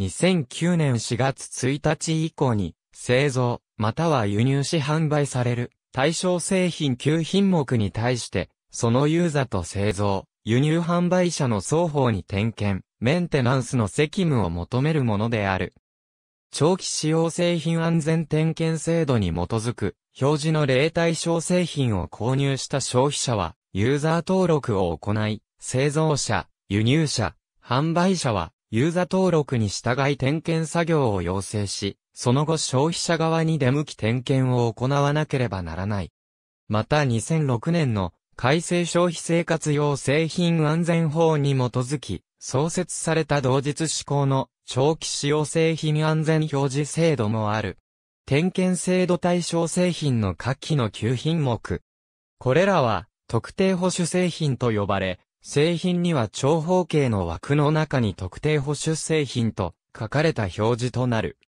2009年4月1日以降に、製造、または輸入し販売される、対象製品9品目に対して、そのユーザと製造、輸入販売者の双方に点検、メンテナンスの責務を求めるものである。長期使用製品安全点検制度に基づく、表示の例対象製品を購入した消費者は、ユーザー登録を行い、製造者、輸入者、販売者は、ユーザ登録に従い点検作業を要請し、その後消費者側に出向き点検を行わなければならない。また2006年の改正消費生活用製品安全法に基づき、創設された同日施行の長期使用製品安全表示制度もある。点検制度対象製品の下記の9品目。これらは特定保守製品と呼ばれ、製品には長方形の枠の中に特定保守製品と書かれた表示となる。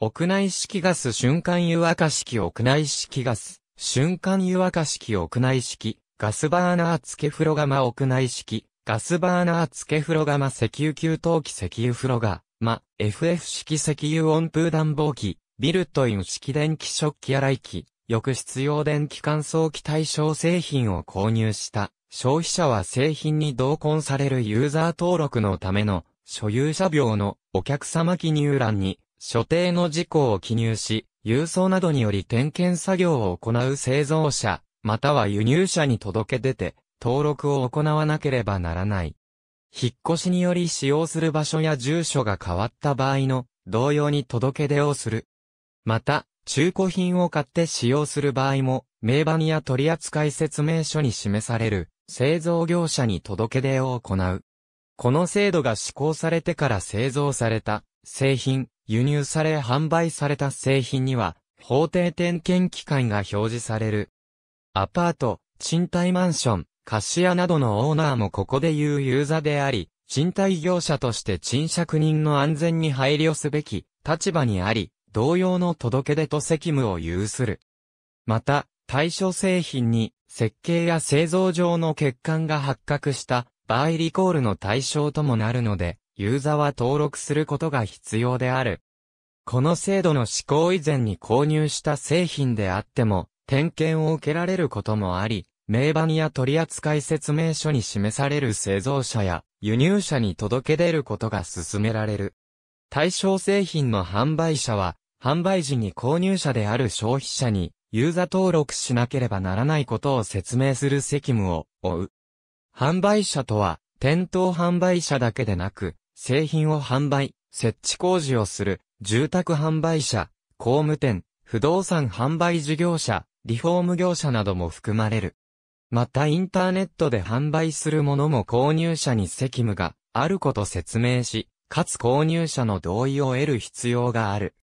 屋内式ガス瞬間湯沸か式屋内式ガス、瞬間湯沸か式屋内式、ガスバーナー付け風呂釜屋内式、ガスバーナー付け風呂釜石油給湯器石油風呂釜、FF 式石油温風暖房器ビルトイン式電気食器洗い機、翌必用電気乾燥機対象製品を購入した消費者は製品に同梱されるユーザー登録のための所有者病のお客様記入欄に所定の事項を記入し、郵送などにより点検作業を行う製造者、または輸入者に届け出て、登録を行わなければならない。引っ越しにより使用する場所や住所が変わった場合の同様に届け出をする。また、中古品を買って使用する場合も、名にや取扱説明書に示される、製造業者に届け出を行う。この制度が施行されてから製造された、製品、輸入され販売された製品には、法定点検機関が表示される。アパート、賃貸マンション、貸し屋などのオーナーもここでいうユーザーであり、賃貸業者として賃借人の安全に配慮すべき立場にあり、同様の届け出と責務を有する。また、対象製品に設計や製造上の欠陥が発覚した場合リコールの対象ともなるので、ユーザーは登録することが必要である。この制度の施行以前に購入した製品であっても、点検を受けられることもあり、名にや取扱説明書に示される製造者や輸入者に届け出ることが進められる。対象製品の販売者は、販売時に購入者である消費者に、ユーザ登録しなければならないことを説明する責務を負う。販売者とは、店頭販売者だけでなく、製品を販売、設置工事をする、住宅販売者、工務店、不動産販売事業者、リフォーム業者なども含まれる。またインターネットで販売するものも購入者に責務があること説明し、かつ購入者の同意を得る必要がある。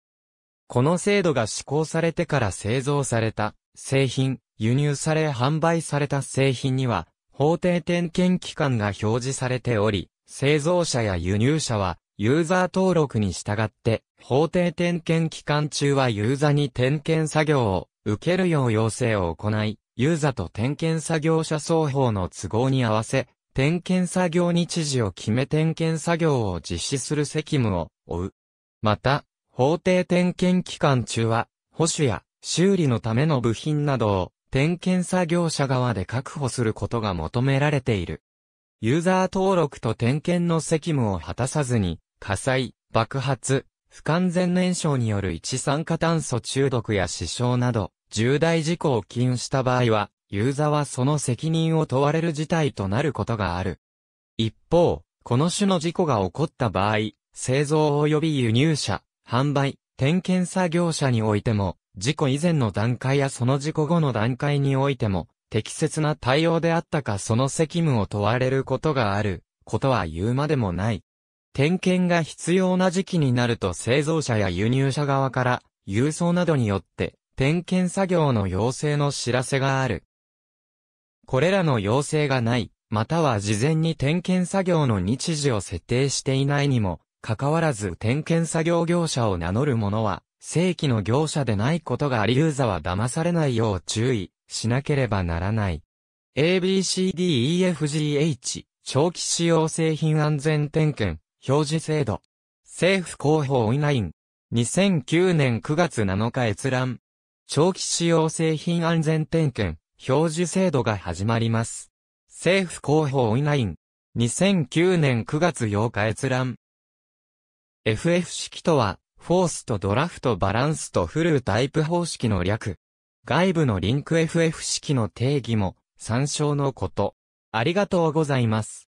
この制度が施行されてから製造された製品、輸入され販売された製品には、法定点検機関が表示されており、製造者や輸入者は、ユーザー登録に従って、法定点検期間中はユーザに点検作業を受けるよう要請を行い、ユーザと点検作業者双方の都合に合わせ、点検作業日時を決め点検作業を実施する責務を負う。また、法定点検期間中は、保守や修理のための部品などを点検作業者側で確保することが求められている。ユーザー登録と点検の責務を果たさずに、火災、爆発、不完全燃焼による一酸化炭素中毒や死傷など、重大事故を起因した場合は、ユーザーはその責任を問われる事態となることがある。一方、この種の事故が起こった場合、製造及び輸入者、販売、点検作業者においても、事故以前の段階やその事故後の段階においても、適切な対応であったかその責務を問われることがある、ことは言うまでもない。点検が必要な時期になると製造者や輸入者側から、郵送などによって、点検作業の要請の知らせがある。これらの要請がない、または事前に点検作業の日時を設定していないにも、かかわらず点検作業業者を名乗る者は、正規の業者でないことがありユーザは騙されないよう注意しなければならない。ABCDEFGH 長期使用製品安全点検表示制度政府広報オンライン2009年9月7日閲覧長期使用製品安全点検表示制度が始まります。政府広報オンライン2009年9月8日閲覧 FF 式とは、フォースとドラフトバランスとフルタイプ方式の略。外部のリンク FF 式の定義も参照のこと。ありがとうございます。